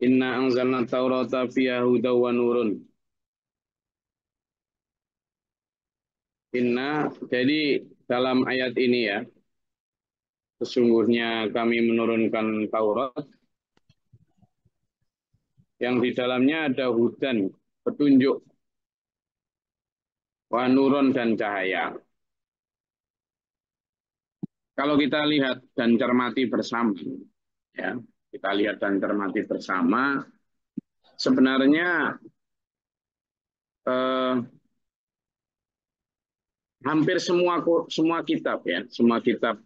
Inna anzalna taurata fiya huda wa nurun. Inna, jadi dalam ayat ini ya, sesungguhnya kami menurunkan Taurat yang di dalamnya ada hudan, petunjuk, wa nurun dan cahaya. Kalau kita lihat dan cermati bersama, ya, kita lihat dan cermati bersama sebenarnya eh, hampir semua semua kitab ya semua kitab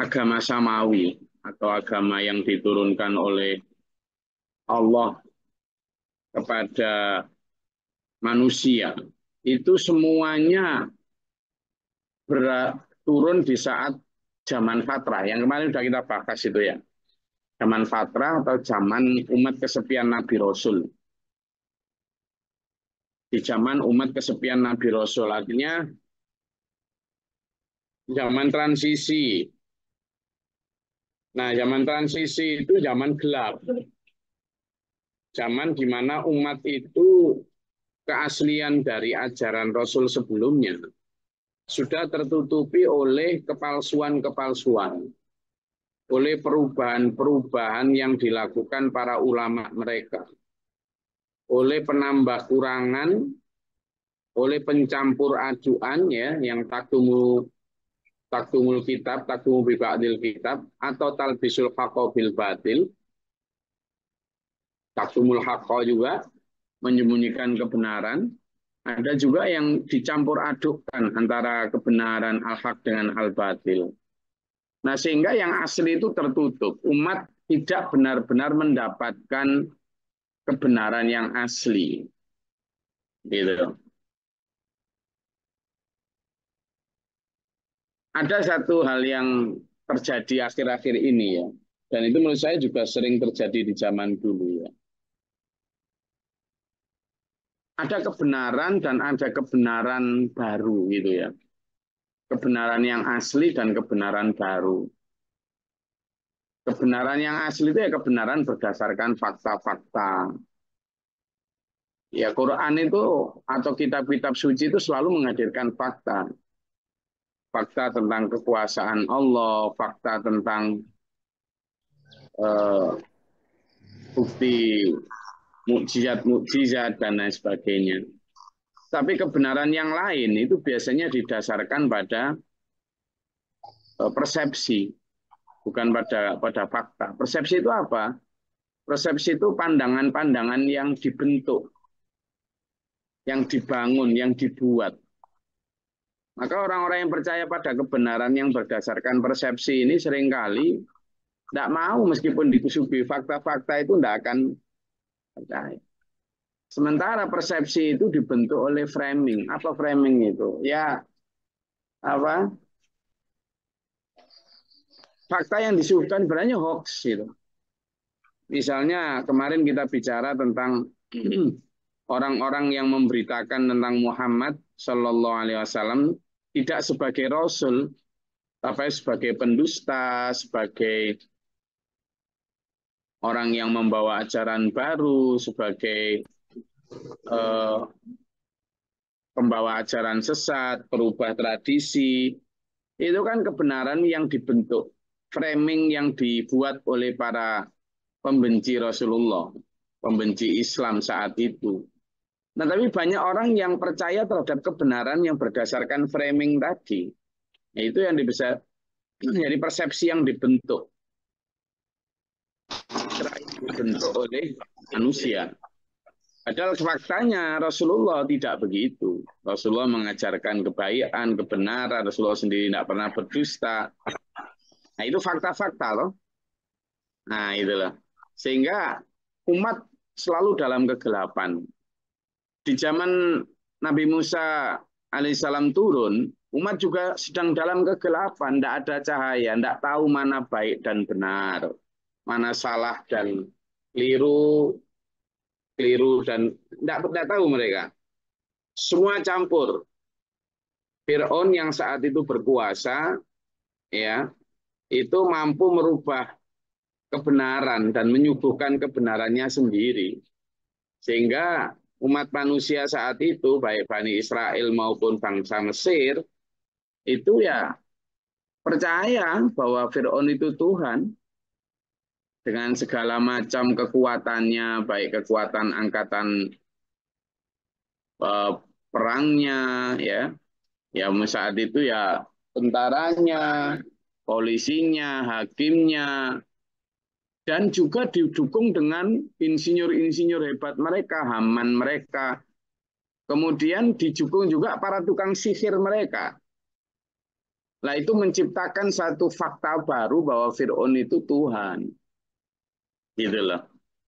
agama samawi atau agama yang diturunkan oleh Allah kepada manusia itu semuanya ber, turun di saat zaman fatrah yang kemarin sudah kita bahas itu ya zaman fatrah atau zaman umat kesepian Nabi Rasul di zaman umat kesepian Nabi Rasul artinya zaman transisi nah zaman transisi itu zaman gelap zaman di mana umat itu keaslian dari ajaran Rasul sebelumnya sudah tertutupi oleh kepalsuan-kepalsuan, oleh perubahan-perubahan yang dilakukan para ulama mereka, oleh penambah kurangan, oleh pencampur acuan ya yang tak taktumul kitab, taktumu bibadil kitab, atau talbisul haqqa bil batil, taktumul haqqa juga, menyembunyikan kebenaran, ada juga yang dicampur adukkan antara kebenaran al-haq dengan al-batil. Nah, sehingga yang asli itu tertutup. Umat tidak benar-benar mendapatkan kebenaran yang asli. Gitu. Ada satu hal yang terjadi akhir-akhir ini ya. Dan itu menurut saya juga sering terjadi di zaman dulu ya ada kebenaran dan ada kebenaran baru gitu ya. Kebenaran yang asli dan kebenaran baru. Kebenaran yang asli itu ya kebenaran berdasarkan fakta-fakta. Ya Quran itu atau kitab-kitab suci itu selalu menghadirkan fakta. Fakta tentang kekuasaan Allah, fakta tentang uh, bukti mukjizat-mukjizat dan lain sebagainya. Tapi kebenaran yang lain itu biasanya didasarkan pada e, persepsi, bukan pada pada fakta. Persepsi itu apa? Persepsi itu pandangan-pandangan yang dibentuk, yang dibangun, yang dibuat. Maka orang-orang yang percaya pada kebenaran yang berdasarkan persepsi ini seringkali tidak mau meskipun dikusubi fakta-fakta itu tidak akan percaya. Sementara persepsi itu dibentuk oleh framing. Apa framing itu? Ya apa? Fakta yang disuguhkan sebenarnya hoax gitu. Misalnya kemarin kita bicara tentang orang-orang yang memberitakan tentang Muhammad Shallallahu Alaihi Wasallam tidak sebagai Rasul, tapi sebagai pendusta, sebagai orang yang membawa ajaran baru sebagai eh, pembawa ajaran sesat, perubah tradisi, itu kan kebenaran yang dibentuk, framing yang dibuat oleh para pembenci Rasulullah, pembenci Islam saat itu. Nah, tapi banyak orang yang percaya terhadap kebenaran yang berdasarkan framing tadi. Itu yang bisa jadi persepsi yang dibentuk dibentuk oleh manusia. Padahal faktanya Rasulullah tidak begitu. Rasulullah mengajarkan kebaikan, kebenaran. Rasulullah sendiri tidak pernah berdusta. Nah itu fakta-fakta loh. Nah itulah. Sehingga umat selalu dalam kegelapan. Di zaman Nabi Musa alaihissalam turun, umat juga sedang dalam kegelapan. Tidak ada cahaya, tidak tahu mana baik dan benar. Mana salah dan keliru keliru dan tidak tidak tahu mereka semua campur Fir'aun yang saat itu berkuasa ya itu mampu merubah kebenaran dan menyuguhkan kebenarannya sendiri sehingga umat manusia saat itu baik Bani Israel maupun bangsa Mesir itu ya percaya bahwa Fir'aun itu Tuhan dengan segala macam kekuatannya, baik kekuatan angkatan eh, perangnya, ya, ya saat itu ya tentaranya, polisinya, hakimnya, dan juga didukung dengan insinyur-insinyur hebat mereka, Haman mereka, Kemudian didukung juga para tukang sihir mereka. Nah itu menciptakan satu fakta baru bahwa Fir'aun itu Tuhan. Gitu loh.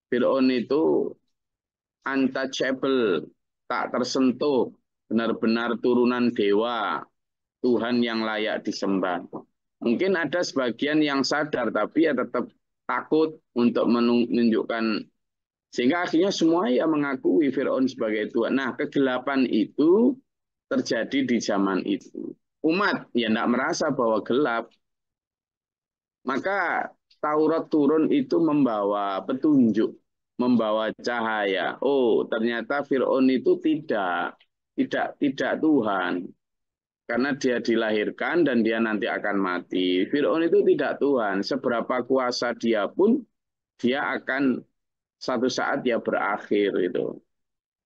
Fir'aun itu untouchable, tak tersentuh, benar-benar turunan dewa, Tuhan yang layak disembah. Mungkin ada sebagian yang sadar, tapi ya tetap takut untuk menunjukkan. Sehingga akhirnya semua ya mengakui Fir'aun sebagai Tuhan. Nah, kegelapan itu terjadi di zaman itu. Umat yang tidak merasa bahwa gelap. Maka Taurat turun itu membawa petunjuk, membawa cahaya. Oh, ternyata Fir'aun itu tidak, tidak, tidak Tuhan. Karena dia dilahirkan dan dia nanti akan mati. Fir'aun itu tidak Tuhan. Seberapa kuasa dia pun, dia akan satu saat dia berakhir itu.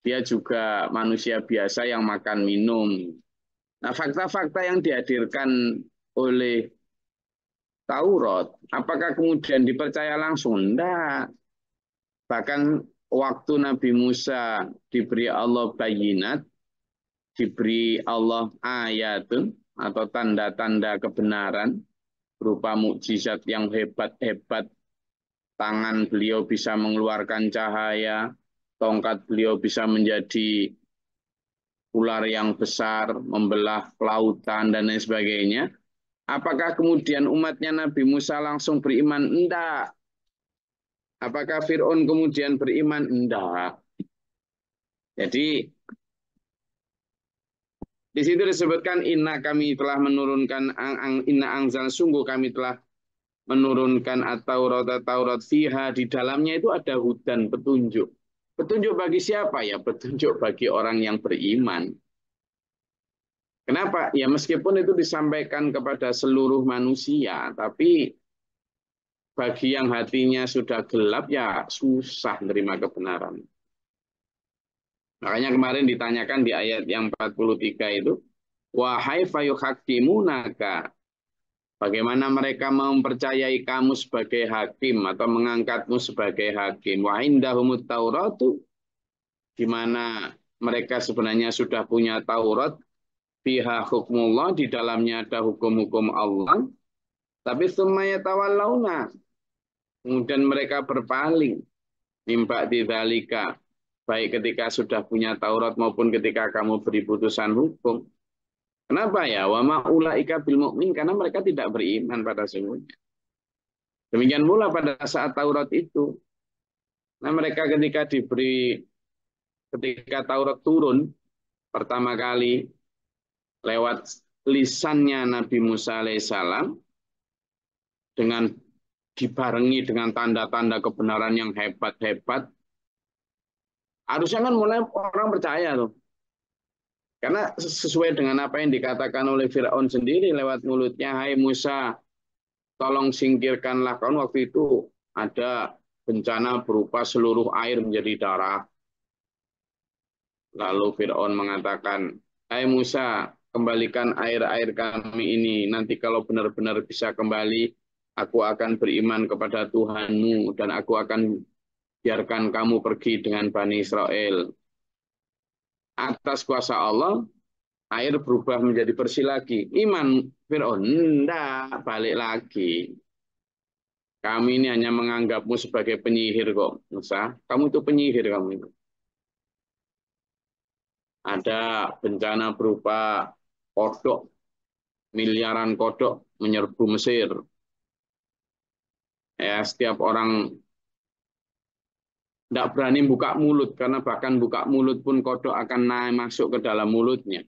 Dia juga manusia biasa yang makan minum. Nah, fakta-fakta yang dihadirkan oleh Taurat, apakah kemudian dipercaya langsung? Tidak. Bahkan waktu Nabi Musa diberi Allah bayinat, diberi Allah ayatun atau tanda-tanda kebenaran berupa mukjizat yang hebat-hebat. Tangan beliau bisa mengeluarkan cahaya, tongkat beliau bisa menjadi ular yang besar, membelah lautan dan lain sebagainya Apakah kemudian umatnya Nabi Musa langsung beriman? Enggak. Apakah Fir'aun kemudian beriman? Enggak. Jadi di situ disebutkan inna kami telah menurunkan ang, ang, inna angzal sungguh kami telah menurunkan at-taurat taurat fiha di dalamnya itu ada hudan petunjuk. Petunjuk bagi siapa ya? Petunjuk bagi orang yang beriman. Kenapa? Ya meskipun itu disampaikan kepada seluruh manusia, tapi bagi yang hatinya sudah gelap ya susah menerima kebenaran. Makanya kemarin ditanyakan di ayat yang 43 itu, Wahai fayuhakimunaka, bagaimana mereka mau mempercayai kamu sebagai hakim atau mengangkatmu sebagai hakim. Wa indahumut tauratu, di mana mereka sebenarnya sudah punya Taurat, fiha hukmullah di dalamnya ada hukum-hukum Allah tapi semuanya tawallauna kemudian mereka berpaling mimba dzalika baik ketika sudah punya Taurat maupun ketika kamu beri putusan hukum kenapa ya wa maulaika bil mukmin karena mereka tidak beriman pada semuanya. demikian pula pada saat Taurat itu nah mereka ketika diberi ketika Taurat turun pertama kali lewat lisannya Nabi Musa alaihissalam dengan dibarengi dengan tanda-tanda kebenaran yang hebat-hebat. Harusnya kan mulai orang percaya tuh. Karena sesuai dengan apa yang dikatakan oleh Firaun sendiri lewat mulutnya, "Hai Musa, tolong singkirkanlah kaum waktu itu ada bencana berupa seluruh air menjadi darah." Lalu Firaun mengatakan, "Hai Musa, kembalikan air-air kami ini. Nanti kalau benar-benar bisa kembali, aku akan beriman kepada Tuhanmu dan aku akan biarkan kamu pergi dengan Bani Israel. Atas kuasa Allah, air berubah menjadi bersih lagi. Iman Fir'aun, enggak, balik lagi. Kami ini hanya menganggapmu sebagai penyihir kok, Musa. Kamu itu penyihir kamu itu. Ada bencana berupa kodok, miliaran kodok menyerbu Mesir. Ya, setiap orang tidak berani buka mulut, karena bahkan buka mulut pun kodok akan naik masuk ke dalam mulutnya.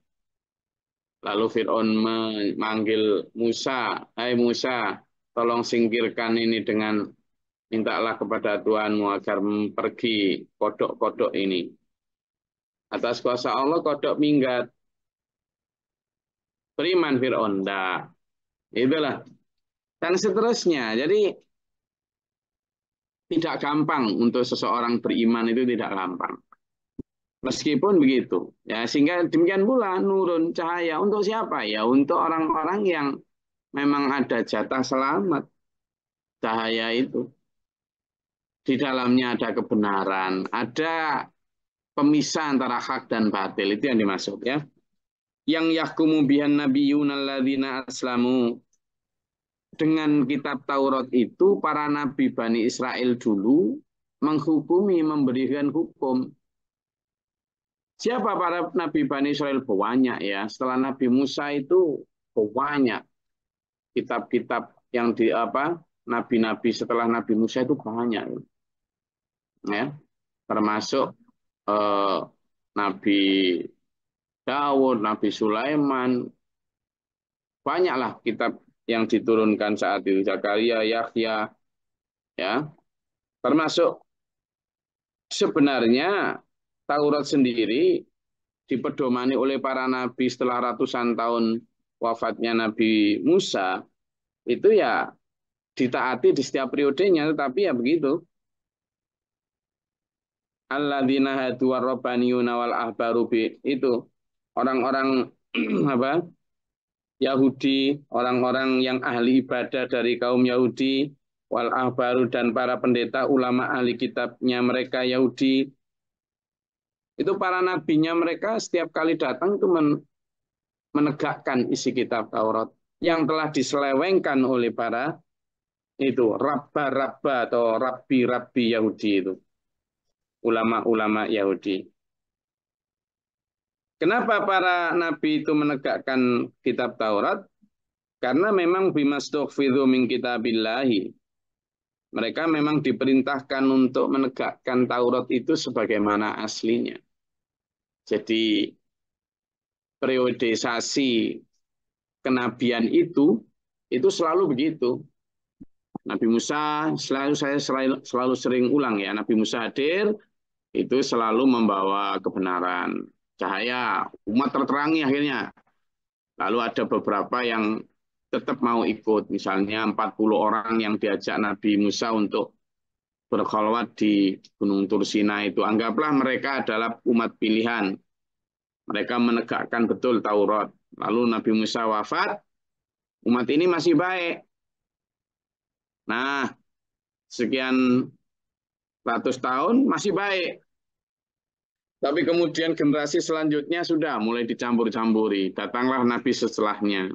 Lalu Fir'aun memanggil Musa, Hai hey Musa, tolong singkirkan ini dengan mintalah kepada Tuhanmu agar pergi kodok-kodok ini. Atas kuasa Allah kodok minggat, beriman Fir'aun. Nah, itulah. Dan seterusnya. Jadi tidak gampang untuk seseorang beriman itu tidak gampang. Meskipun begitu, ya sehingga demikian pula nurun cahaya untuk siapa? Ya untuk orang-orang yang memang ada jatah selamat cahaya itu. Di dalamnya ada kebenaran, ada pemisah antara hak dan batil itu yang dimaksud ya yang yahkumu bihan nabiyyuna alladzina aslamu. Dengan kitab Taurat itu para nabi Bani Israel dulu menghukumi, memberikan hukum. Siapa para nabi Bani Israel? Banyak ya. Setelah Nabi Musa itu banyak kitab-kitab yang di apa nabi-nabi setelah Nabi Musa itu banyak ya termasuk eh, Nabi Dawud, Nabi Sulaiman. Banyaklah kitab yang diturunkan saat itu Zakaria, Yahya, ya. Termasuk sebenarnya Taurat sendiri dipedomani oleh para nabi setelah ratusan tahun wafatnya Nabi Musa itu ya ditaati di setiap periodenya tetapi ya begitu alladzina hadu warrobaniyuna wal ahbarubi. itu orang-orang apa Yahudi, orang-orang yang ahli ibadah dari kaum Yahudi, wal ahbaru dan para pendeta ulama ahli kitabnya mereka Yahudi. Itu para nabinya mereka setiap kali datang itu menegakkan isi kitab Taurat yang telah diselewengkan oleh para itu rabba rabba atau rabbi rabbi Yahudi itu ulama-ulama Yahudi. Kenapa para nabi itu menegakkan kitab Taurat? Karena memang bimastughfidhu min kitabillahi. Mereka memang diperintahkan untuk menegakkan Taurat itu sebagaimana aslinya. Jadi periodisasi kenabian itu itu selalu begitu. Nabi Musa selalu saya selalu, selalu sering ulang ya Nabi Musa hadir itu selalu membawa kebenaran cahaya, umat terterangi akhirnya. Lalu ada beberapa yang tetap mau ikut, misalnya 40 orang yang diajak Nabi Musa untuk berkholwat di Gunung Tursina itu. Anggaplah mereka adalah umat pilihan. Mereka menegakkan betul Taurat. Lalu Nabi Musa wafat, umat ini masih baik. Nah, sekian ratus tahun masih baik. Tapi kemudian generasi selanjutnya sudah mulai dicampur-campuri. Datanglah nabi setelahnya.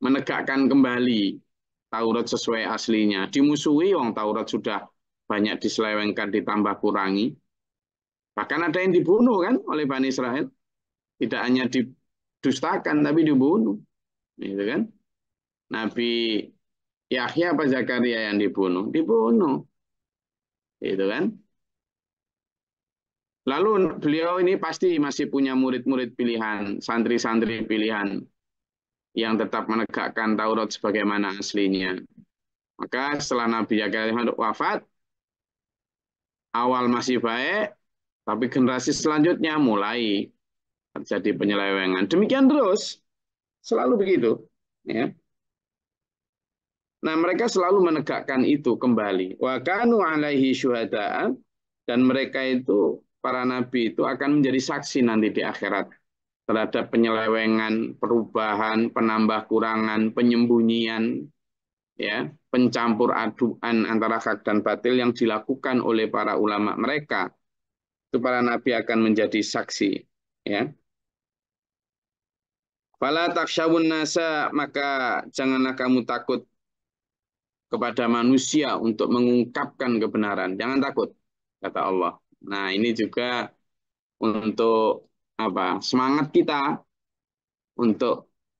Menegakkan kembali Taurat sesuai aslinya. Dimusuhi orang Taurat sudah banyak diselewengkan, ditambah kurangi. Bahkan ada yang dibunuh kan oleh Bani Israel. Tidak hanya didustakan tapi dibunuh. Gitu kan? Nabi Yahya apa Zakaria yang dibunuh? Dibunuh. Gitu kan? Lalu beliau ini pasti masih punya murid-murid pilihan, santri-santri pilihan yang tetap menegakkan Taurat sebagaimana aslinya. Maka setelah Nabi Yakir wafat, awal masih baik, tapi generasi selanjutnya mulai terjadi penyelewengan. Demikian terus, selalu begitu. Ya. Nah, mereka selalu menegakkan itu kembali. Wa kanu alaihi syuhada dan mereka itu para nabi itu akan menjadi saksi nanti di akhirat terhadap penyelewengan, perubahan, penambah kurangan, penyembunyian, ya, pencampur aduan antara hak dan batil yang dilakukan oleh para ulama mereka. Itu para nabi akan menjadi saksi, ya. Fala taksyawun nasa, maka janganlah kamu takut kepada manusia untuk mengungkapkan kebenaran. Jangan takut, kata Allah. Nah, ini juga untuk apa? Semangat kita untuk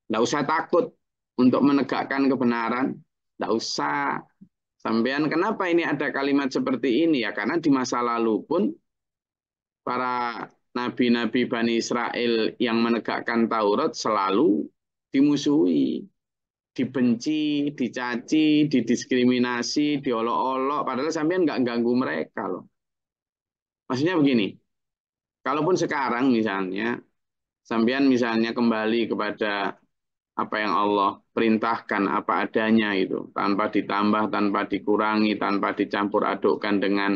tidak usah takut untuk menegakkan kebenaran, tidak usah sampean kenapa ini ada kalimat seperti ini ya? Karena di masa lalu pun para nabi-nabi Bani Israel yang menegakkan Taurat selalu dimusuhi dibenci, dicaci, didiskriminasi, diolok-olok. Padahal sampean nggak ganggu mereka loh. Maksudnya begini, kalaupun sekarang misalnya, sambian misalnya kembali kepada apa yang Allah perintahkan apa adanya itu tanpa ditambah tanpa dikurangi tanpa dicampur adukkan dengan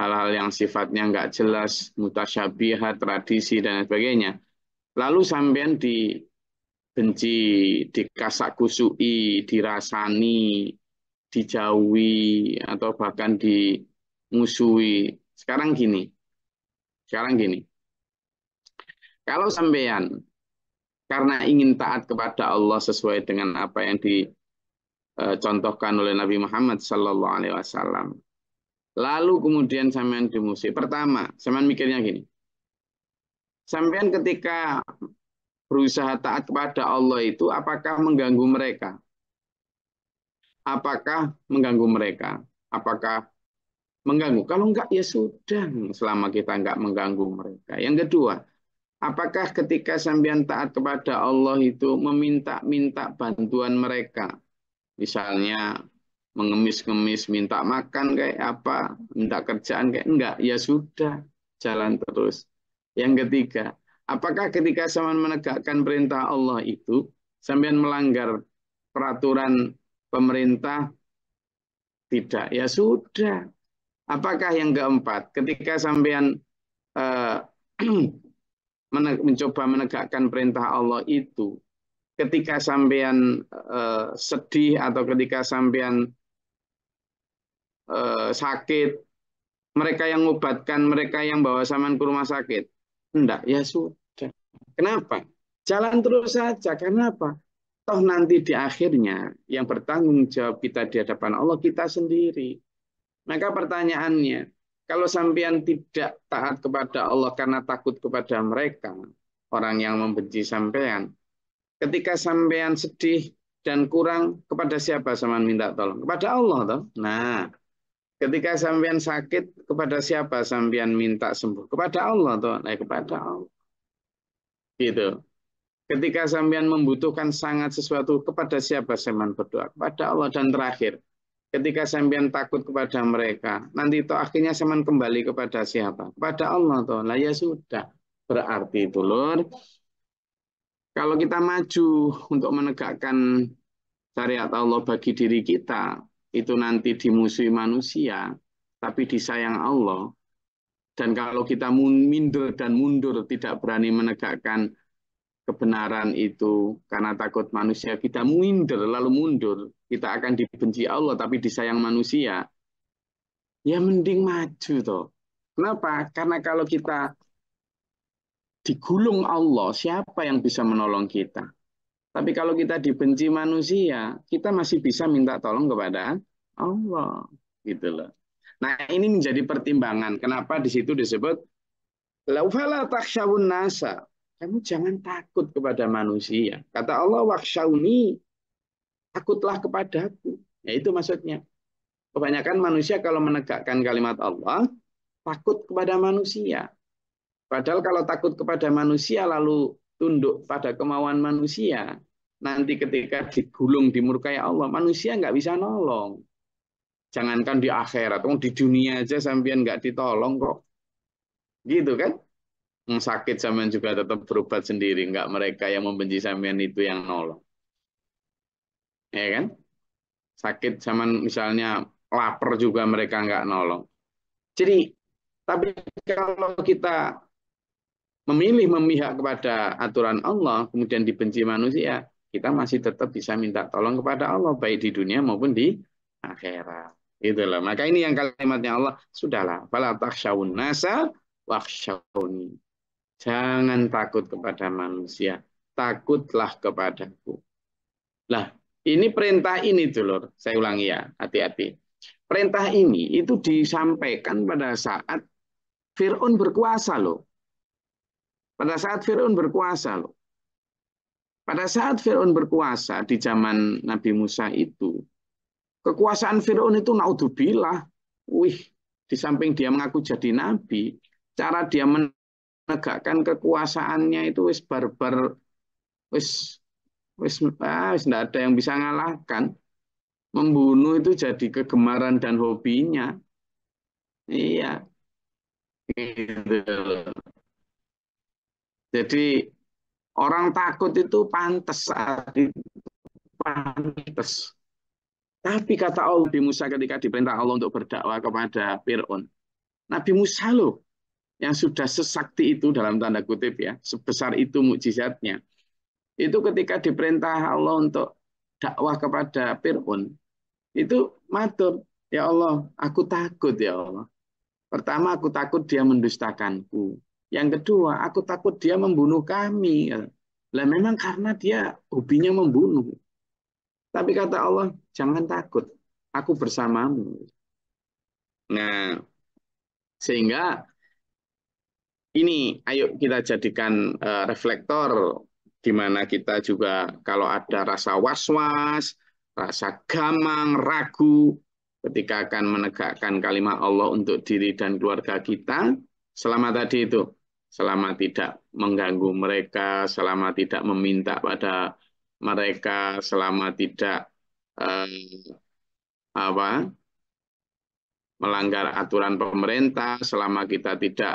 hal-hal yang sifatnya nggak jelas mutasyabihat tradisi dan sebagainya lalu sampean dibenci dikasak kusui dirasani dijauhi atau bahkan dimusuhi sekarang gini. Sekarang gini. Kalau sampean karena ingin taat kepada Allah sesuai dengan apa yang dicontohkan eh, oleh Nabi Muhammad Sallallahu Alaihi Wasallam. Lalu kemudian sampean dimusuhi. Pertama, sampean mikirnya gini. Sampean ketika berusaha taat kepada Allah itu apakah mengganggu mereka? Apakah mengganggu mereka? Apakah mengganggu. Kalau enggak ya sudah selama kita enggak mengganggu mereka. Yang kedua, apakah ketika sambian taat kepada Allah itu meminta-minta bantuan mereka? Misalnya mengemis-ngemis, minta makan kayak apa, minta kerjaan kayak enggak, ya sudah, jalan terus. Yang ketiga, apakah ketika sambian menegakkan perintah Allah itu, sampean melanggar peraturan pemerintah? Tidak, ya sudah, Apakah yang keempat, ketika sampean uh, mencoba menegakkan perintah Allah itu, ketika sampean uh, sedih atau ketika sampean uh, sakit, mereka yang mengobatkan, mereka yang bawa saman ke rumah sakit, enggak, ya sudah. Kenapa? Jalan terus saja. Kenapa? Toh nanti di akhirnya yang bertanggung jawab kita di hadapan Allah kita sendiri. Maka pertanyaannya, kalau sampean tidak taat kepada Allah karena takut kepada mereka, orang yang membenci sampean, ketika sampean sedih dan kurang kepada siapa sampean minta tolong? Kepada Allah toh. Nah, ketika sampean sakit kepada siapa sampean minta sembuh? Kepada Allah toh. Nah, kepada Allah. Gitu. Ketika sampean membutuhkan sangat sesuatu kepada siapa sampean berdoa? Kepada Allah dan terakhir ketika sampean takut kepada mereka, nanti itu akhirnya sampean kembali kepada siapa? Kepada Allah toh. Lah ya sudah. Berarti itu Lur, kalau kita maju untuk menegakkan syariat Allah bagi diri kita, itu nanti dimusuhi manusia, tapi disayang Allah. Dan kalau kita minder dan mundur, tidak berani menegakkan kebenaran itu karena takut manusia, kita minder lalu mundur, kita akan dibenci Allah tapi disayang manusia, ya mending maju toh. Kenapa? Karena kalau kita digulung Allah, siapa yang bisa menolong kita? Tapi kalau kita dibenci manusia, kita masih bisa minta tolong kepada Allah, gitu loh. Nah, ini menjadi pertimbangan kenapa di situ disebut laufala taksyawun nasa. Kamu jangan takut kepada manusia. Kata Allah waksyauni takutlah kepadaku. Ya, itu maksudnya. Kebanyakan manusia kalau menegakkan kalimat Allah, takut kepada manusia. Padahal kalau takut kepada manusia lalu tunduk pada kemauan manusia, nanti ketika digulung dimurkai Allah, manusia nggak bisa nolong. Jangankan di akhirat, di dunia aja sampean nggak ditolong kok. Gitu kan? Sakit sampean juga tetap berobat sendiri, nggak mereka yang membenci sampean itu yang nolong ya kan? Sakit zaman misalnya lapar juga mereka nggak nolong. Jadi, tapi kalau kita memilih memihak kepada aturan Allah, kemudian dibenci manusia, kita masih tetap bisa minta tolong kepada Allah, baik di dunia maupun di akhirat. Itulah. Maka ini yang kalimatnya Allah, sudahlah. Fala taksyawun nasa waksyawni. Jangan takut kepada manusia, takutlah kepadaku. Lah, ini perintah ini dulur, saya ulangi ya, hati-hati. Perintah ini itu disampaikan pada saat Firun berkuasa loh. Pada saat Firun berkuasa loh. Pada saat Firun berkuasa di zaman Nabi Musa itu, kekuasaan Firun itu naudzubillah. Wih, di samping dia mengaku jadi nabi, cara dia menegakkan kekuasaannya itu wis barbar wis wis ah, wis ada yang bisa ngalahkan. Membunuh itu jadi kegemaran dan hobinya. Iya. Gitu. Jadi orang takut itu pantas saat pantas. Tapi kata Allah Nabi Musa ketika diperintah Allah untuk berdakwah kepada Fir'aun. Nabi Musa loh yang sudah sesakti itu dalam tanda kutip ya, sebesar itu mukjizatnya itu ketika diperintah Allah untuk dakwah kepada Fir'un, itu matur, ya Allah, aku takut ya Allah. Pertama, aku takut dia mendustakanku. Yang kedua, aku takut dia membunuh kami. Lah memang karena dia hobinya membunuh. Tapi kata Allah, jangan takut, aku bersamamu. Nah, sehingga ini ayo kita jadikan uh, reflektor di mana kita juga kalau ada rasa was-was, rasa gamang, ragu ketika akan menegakkan kalimat Allah untuk diri dan keluarga kita, selama tadi itu, selama tidak mengganggu mereka, selama tidak meminta pada mereka, selama tidak eh, apa melanggar aturan pemerintah, selama kita tidak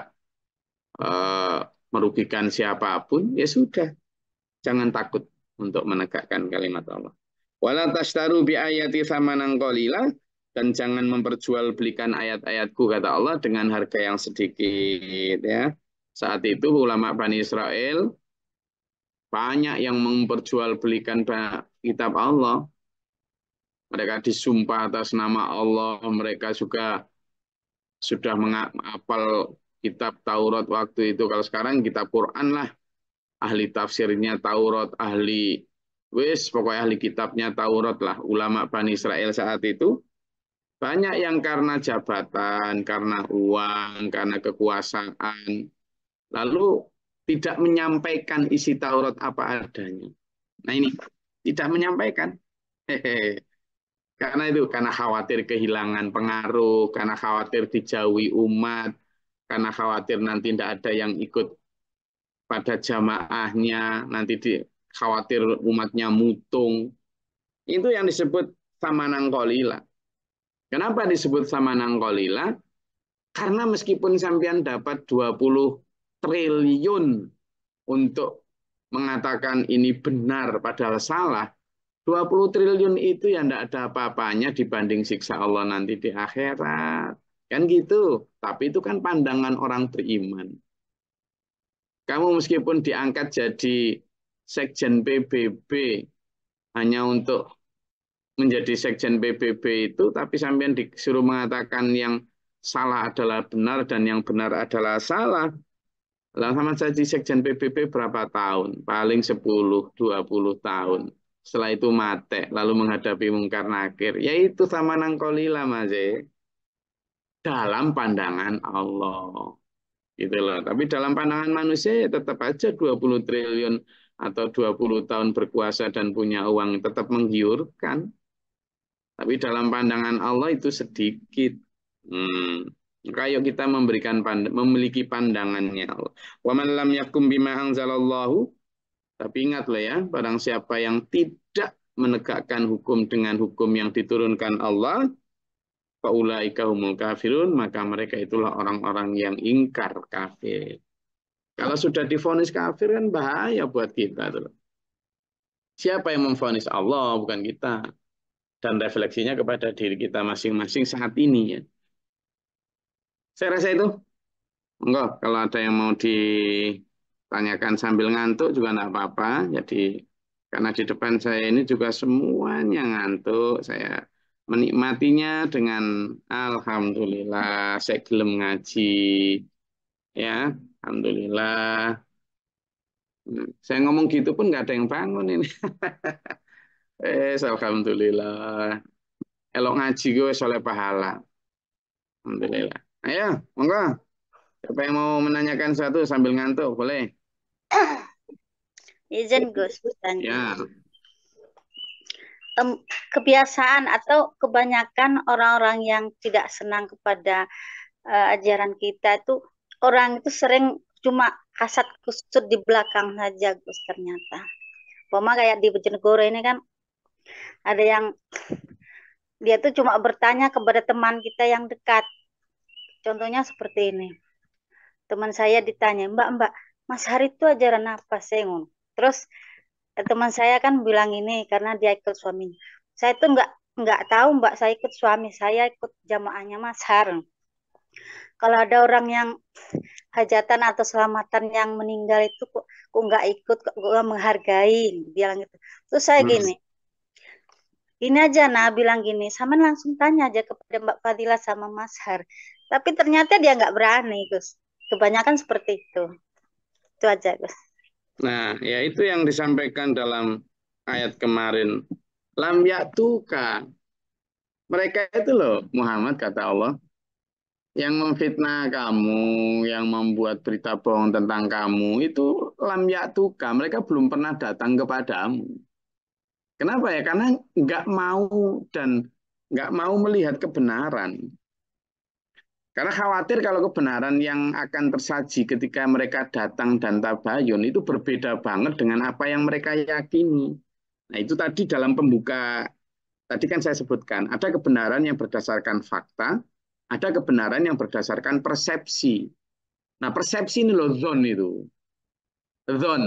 eh, merugikan siapapun, ya sudah Jangan takut untuk menegakkan kalimat Allah. Wala tashtaru bi ayati samanan dan jangan memperjualbelikan ayat-ayatku kata Allah dengan harga yang sedikit ya. Saat itu ulama Bani Israel banyak yang memperjualbelikan kitab Allah. Mereka disumpah atas nama Allah, mereka juga sudah mengapal kitab Taurat waktu itu. Kalau sekarang kitab Quran lah ahli tafsirnya Taurat, ahli wis pokoknya ahli kitabnya Taurat lah ulama Bani Israel saat itu banyak yang karena jabatan, karena uang, karena kekuasaan lalu tidak menyampaikan isi Taurat apa adanya. Nah ini tidak menyampaikan. Hehehe. Karena itu karena khawatir kehilangan pengaruh, karena khawatir dijauhi umat, karena khawatir nanti tidak ada yang ikut pada jamaahnya, nanti di, khawatir umatnya mutung. Itu yang disebut samanang kolila. Kenapa disebut samanang kolila? Karena meskipun sampean dapat 20 triliun untuk mengatakan ini benar padahal salah, 20 triliun itu yang tidak ada apa-apanya dibanding siksa Allah nanti di akhirat. Kan gitu. Tapi itu kan pandangan orang beriman. Kamu meskipun diangkat jadi Sekjen PBB hanya untuk menjadi Sekjen PBB itu, tapi sampean disuruh mengatakan yang salah adalah benar dan yang benar adalah salah. lalu sama di Sekjen PBB berapa tahun? Paling 10-20 tahun. Setelah itu mate, lalu menghadapi mungkar nakir. Yaitu sama nangkolila, Mas. E. Dalam pandangan Allah gitu loh. Tapi dalam pandangan manusia ya tetap aja 20 triliun atau 20 tahun berkuasa dan punya uang tetap menggiurkan. Tapi dalam pandangan Allah itu sedikit. Hmm. Kayo kita memberikan pand memiliki pandangannya Allah. Waman lam yakum bima anzalallahu. Tapi ingatlah ya, barang siapa yang tidak menegakkan hukum dengan hukum yang diturunkan Allah, faulaika humul kafirun maka mereka itulah orang-orang yang ingkar kafir. Kalau sudah difonis kafir kan bahaya buat kita tuh. Siapa yang memfonis Allah bukan kita. Dan refleksinya kepada diri kita masing-masing saat ini ya. Saya rasa itu. Enggak, kalau ada yang mau ditanyakan sambil ngantuk juga enggak apa-apa. Jadi karena di depan saya ini juga semuanya ngantuk, saya menikmatinya dengan alhamdulillah saya gelem ngaji ya alhamdulillah hmm, saya ngomong gitu pun nggak ada yang bangun ini eh alhamdulillah elok ngaji gue soalnya pahala alhamdulillah ayo monggo siapa yang mau menanyakan satu sambil ngantuk boleh izin Gus ya kebiasaan atau kebanyakan orang-orang yang tidak senang kepada uh, ajaran kita itu orang itu sering cuma kasat kusut di belakang saja Gus ternyata. Poma kayak di Bojonegoro ini kan ada yang dia tuh cuma bertanya kepada teman kita yang dekat. Contohnya seperti ini. Teman saya ditanya, Mbak, Mbak, Mas Hari itu ajaran apa? Saya Terus teman saya kan bilang ini karena dia ikut suami Saya tuh nggak nggak tahu mbak saya ikut suami saya ikut jamaahnya Mas Har. Kalau ada orang yang hajatan atau selamatan yang meninggal itu kok kok nggak ikut kok gua menghargai bilang gitu. Terus saya hmm. gini, ini aja nah bilang gini sama langsung tanya aja kepada Mbak Fadila sama Mas Har tapi ternyata dia nggak berani Gus kebanyakan seperti itu itu aja Gus Nah, ya itu yang disampaikan dalam ayat kemarin. Lam ya'tuka. Mereka itu loh, Muhammad kata Allah, yang memfitnah kamu, yang membuat berita bohong tentang kamu, itu lam ya'tuka. Mereka belum pernah datang kepadamu. Kenapa ya? Karena nggak mau dan nggak mau melihat kebenaran. Karena khawatir kalau kebenaran yang akan tersaji ketika mereka datang dan tabayun itu berbeda banget dengan apa yang mereka yakini. Nah itu tadi dalam pembuka, tadi kan saya sebutkan, ada kebenaran yang berdasarkan fakta, ada kebenaran yang berdasarkan persepsi. Nah persepsi ini loh zon itu. Zon.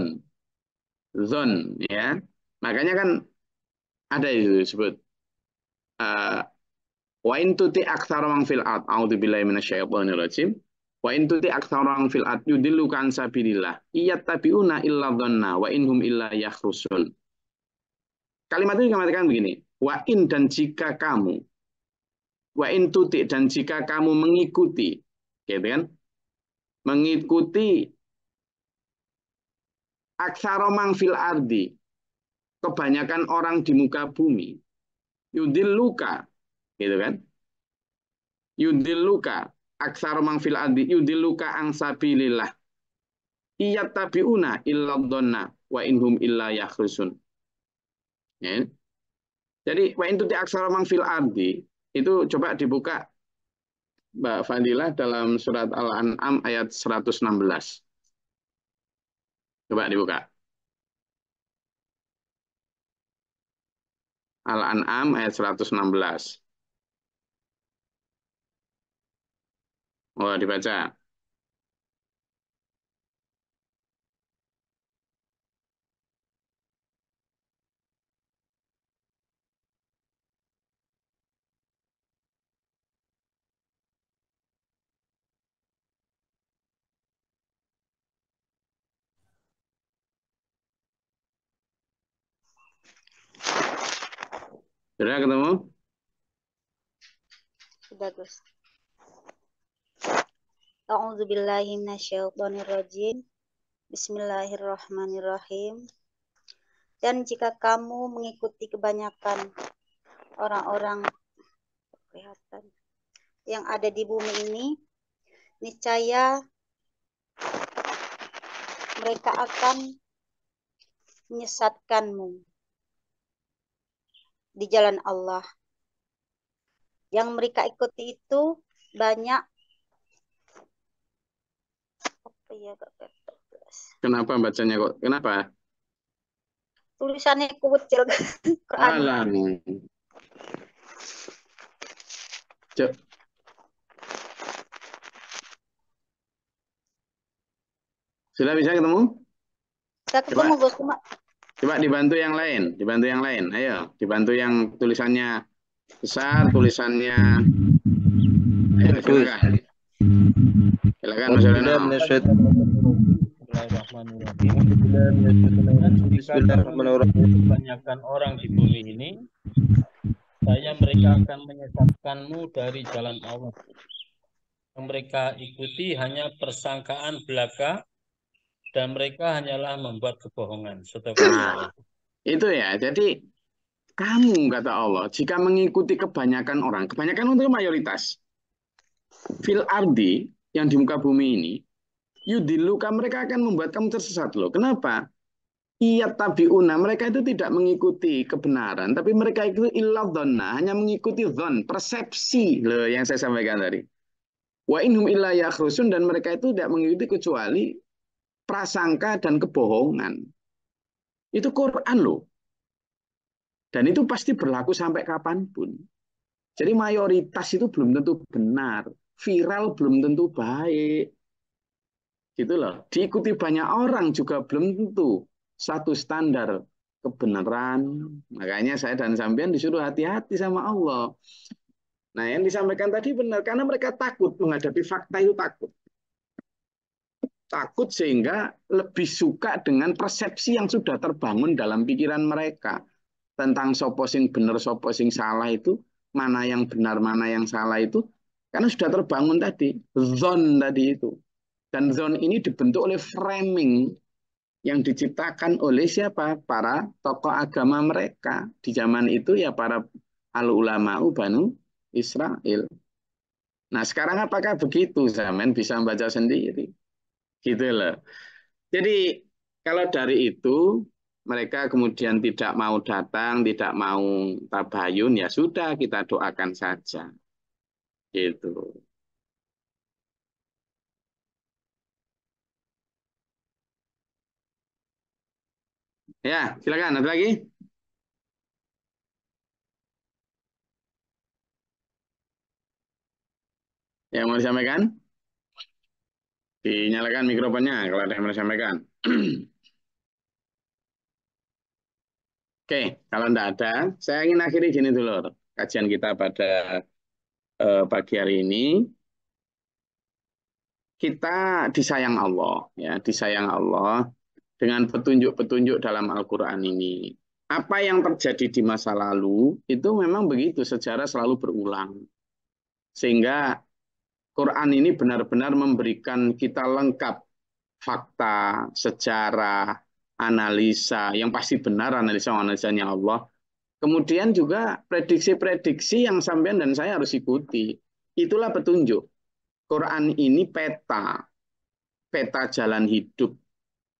Zon ya. Makanya kan ada itu disebut. Eh, Wa in tuti aktsara mang fil ard a'udzubillahi minasyaitonir rajim. Wa in tuti aktsara mang fil ard yudilluka an sabilillah. Iyattabi'una illa dhanna wa inhum illa yakhrusun. Kalimat ini dikatakan begini, wa in dan jika kamu wa in tuti dan jika kamu mengikuti gitu kan mengikuti aksaromang fil ardi kebanyakan orang di muka bumi yudil luka Gitu kan? yudiluka aksar mangfil adi iya tapi Iyat tabiuna illadonna wa inhum illa yakhrusun. Ya. Jadi wa intuti aksara mangfil adi itu coba dibuka Mbak Fadilah dalam surat Al-An'am ayat 116. Coba dibuka. Al-An'am ayat 116. Oh, dibaca. Sudah ketemu? Sudah, Gus. A'udzubillahi minasyaitonirrajim. Bismillahirrahmanirrahim. Dan jika kamu mengikuti kebanyakan orang-orang kelihatan yang ada di bumi ini, niscaya mereka akan menyesatkanmu di jalan Allah. Yang mereka ikuti itu banyak Iya kok kertas. Kenapa bacanya kok? Kenapa? Tulisannya kucil. Alam. Cep. Sudah bisa ketemu? ketemu, Coba. Bos. Cuma... Coba dibantu yang lain, dibantu yang lain. Ayo, dibantu yang tulisannya besar, tulisannya... Ayo, Silakan Mas Bismillahirrahmanirrahim. kebanyakan orang di bumi ini, saya mereka akan menyesatkanmu dari jalan Allah. Yang mereka ikuti hanya persangkaan belaka dan mereka hanyalah membuat kebohongan. Itu ya. Jadi kamu kata Allah, jika mengikuti kebanyakan orang, kebanyakan untuk mayoritas. Fil ardi yang di muka bumi ini, yudiluka mereka akan membuat kamu tersesat loh. Kenapa? Iya tapi una mereka itu tidak mengikuti kebenaran, tapi mereka itu ilah dona hanya mengikuti don persepsi loh yang saya sampaikan tadi. Wa inhum ilayah rusun dan mereka itu tidak mengikuti kecuali prasangka dan kebohongan. Itu Quran loh. Dan itu pasti berlaku sampai kapanpun. Jadi mayoritas itu belum tentu benar viral belum tentu baik. Gitu loh. Diikuti banyak orang juga belum tentu satu standar kebenaran. Makanya saya dan sampean disuruh hati-hati sama Allah. Nah, yang disampaikan tadi benar karena mereka takut menghadapi fakta itu takut. Takut sehingga lebih suka dengan persepsi yang sudah terbangun dalam pikiran mereka tentang sopo sing bener sopo sing salah itu, mana yang benar, mana yang salah itu karena sudah terbangun tadi, zone tadi itu. Dan zone ini dibentuk oleh framing yang diciptakan oleh siapa? Para tokoh agama mereka. Di zaman itu ya para al-ulama'u Banu Israel. Nah sekarang apakah begitu? Zaman bisa membaca sendiri. Gitu loh. Jadi kalau dari itu mereka kemudian tidak mau datang, tidak mau tabayun, ya sudah kita doakan saja. Gitu. Ya, silakan. Ada lagi? Yang mau disampaikan? Dinyalakan mikrofonnya kalau ada yang mau disampaikan. Oke, kalau tidak ada, saya ingin akhiri gini dulu kajian kita pada uh, pagi hari ini kita disayang Allah ya disayang Allah dengan petunjuk-petunjuk dalam Al-Qur'an ini apa yang terjadi di masa lalu itu memang begitu sejarah selalu berulang sehingga Quran ini benar-benar memberikan kita lengkap fakta sejarah analisa yang pasti benar analisa analisanya Allah Kemudian juga prediksi-prediksi yang sampean dan saya harus ikuti. Itulah petunjuk. Quran ini peta. Peta jalan hidup.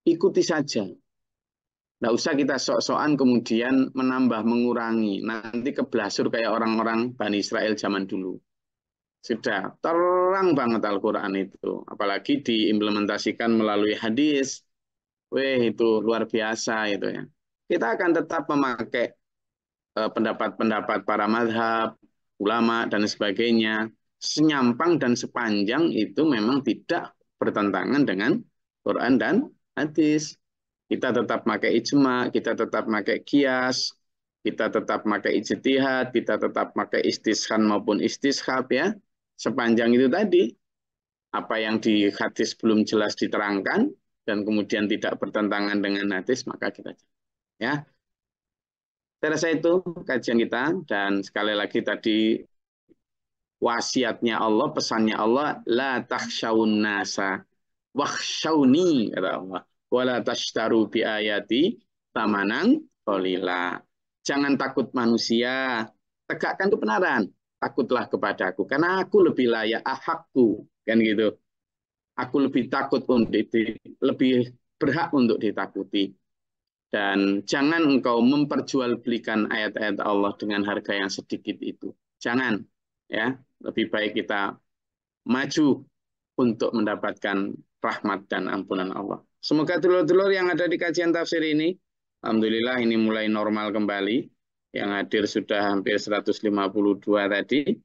Ikuti saja. Tidak usah kita sok-sokan kemudian menambah, mengurangi. Nanti keblasur kayak orang-orang Bani Israel zaman dulu. Sudah terang banget Al-Quran itu. Apalagi diimplementasikan melalui hadis. Weh, itu luar biasa itu ya. Kita akan tetap memakai Eh, pendapat-pendapat para madhab, ulama, dan sebagainya, senyampang dan sepanjang itu memang tidak bertentangan dengan Quran dan hadis. Kita tetap pakai ijma, kita tetap pakai kias, kita tetap pakai ijtihad, kita tetap pakai istishan maupun istishab ya. Sepanjang itu tadi, apa yang di hadis belum jelas diterangkan, dan kemudian tidak bertentangan dengan hadis, maka kita ya saya rasa itu kajian kita dan sekali lagi tadi wasiatnya Allah, pesannya Allah, la takhshawun nasa wakhshawni kata Allah. Wala tashtaru bi ayati tamanan qalila. Jangan takut manusia, tegakkan kebenaran. Takutlah kepadaku karena aku lebih layak ahakku kan gitu. Aku lebih takut untuk lebih berhak untuk ditakuti dan jangan engkau memperjualbelikan ayat-ayat Allah dengan harga yang sedikit itu. Jangan. ya Lebih baik kita maju untuk mendapatkan rahmat dan ampunan Allah. Semoga dulur-dulur yang ada di kajian tafsir ini, Alhamdulillah ini mulai normal kembali. Yang hadir sudah hampir 152 tadi.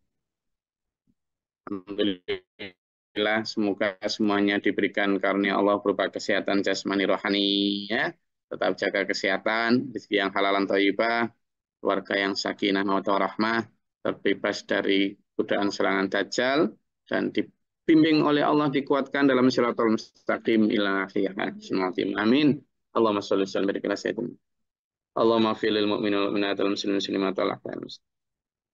Alhamdulillah semoga semuanya diberikan karena Allah berupa kesehatan jasmani rohani ya tetap jaga kesehatan, rezeki yang dan toibah, keluarga yang sakinah mawaddah rahmah, terbebas dari godaan serangan dajjal dan dibimbing oleh Allah dikuatkan dalam siratul mustaqim ila akhir Amin. Allahumma sholli wa sallim ala sayyidina Allahumma filil wal mu'minat wal muslimin muslimat wal ahkam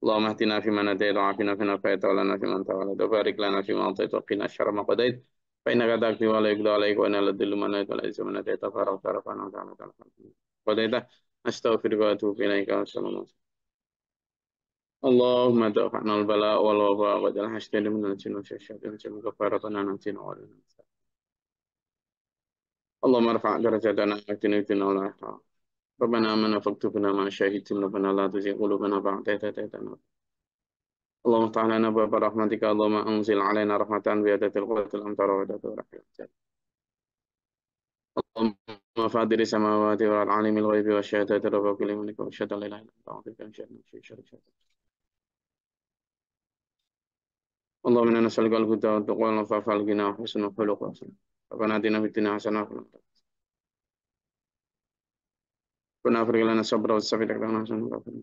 Allahumma ahdina fi man hadait wa afina fi man afait wa lana fi man tawalla. wa barik lana fi ma atait wa qina syarra ma qadait فإنك تقضي ولا يقضى عليك وإن لا تضل من هديت ولا يعز من هديت فارغ طرفا تعالى تعالى قضيته أستغفرك وأتوب إليك وأسأل الله اللهم دفعنا البلاء والوباء وجعل حشتنا من الجن والشياطين والجن كفارة عن نفسنا وعلينا اللهم ارفع درجاتنا اكتنا في الدنيا ربنا آمنا فاكتبنا ما الشاهدين ربنا لا تزغ قلوبنا بعد إذ هديتنا اللهم افتح لنا باب رحمتك اللهم انزل علينا رحمة بيدة القوة الأمطار وبيدة الرحمة اللهم فاطر السماوات والأرض عالم الغيب والشهادة رب كل ملك وشهادة لا إله إلا أنت أعوذ بك من شر الشيطان اللهم إنا نسألك الهدى والتقوى والعفاف والغنى وحسن الخلق وحسن ربنا آتنا في الدنيا حسنة وفي الآخرة ربنا اغفر لنا الصبر والصبر لنا حسن وفي